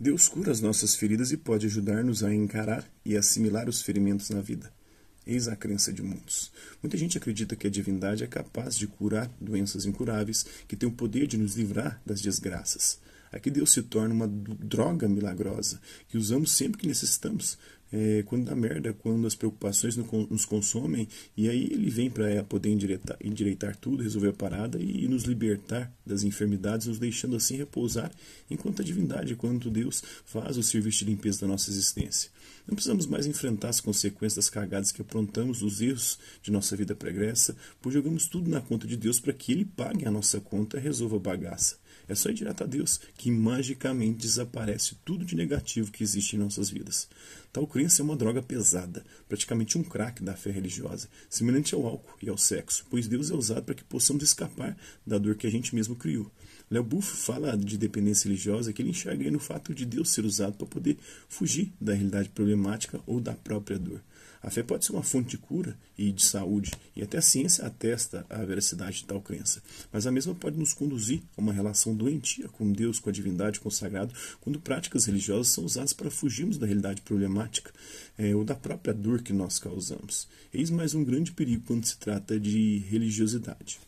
Deus cura as nossas feridas e pode ajudar-nos a encarar e assimilar os ferimentos na vida. Eis a crença de muitos. Muita gente acredita que a divindade é capaz de curar doenças incuráveis, que tem o poder de nos livrar das desgraças. Aqui Deus se torna uma droga milagrosa que usamos sempre que necessitamos é, quando dá merda, quando as preocupações nos consomem, e aí ele vem para é, poder endireitar, endireitar tudo, resolver a parada e, nos libertar das enfermidades, nos deixando assim repousar enquanto a divindade, enquanto Deus faz o serviço de limpeza da nossa existência. Não precisamos mais enfrentar as consequências das cagadas que aprontamos, os erros de nossa vida pregressa, pois jogamos tudo na conta de Deus para que Ele pague a nossa conta e resolva a bagaça. É só ir direto a Deus que magicamente desaparece tudo de negativo que existe em nossas vidas. Tal crença é uma droga pesada, praticamente um crack da fé religiosa, semelhante ao álcool e ao sexo, pois Deus é usado para que possamos escapar da dor que a gente mesmo criou. Léo Buff fala de dependência religiosa que ele enxerga no fato de Deus ser usado para poder fugir da realidade problemática ou da própria dor. A fé pode ser uma fonte de cura e de saúde, e até a ciência atesta a veracidade de tal crença, mas a mesma pode nos conduzir a uma relação doentia com Deus, com a divindade, com o sagrado, quando práticas religiosas são usadas para fugirmos da realidade problemática climática, é, ou da própria dor que nós causamos. Eis mais um grande perigo quando se trata de religiosidade.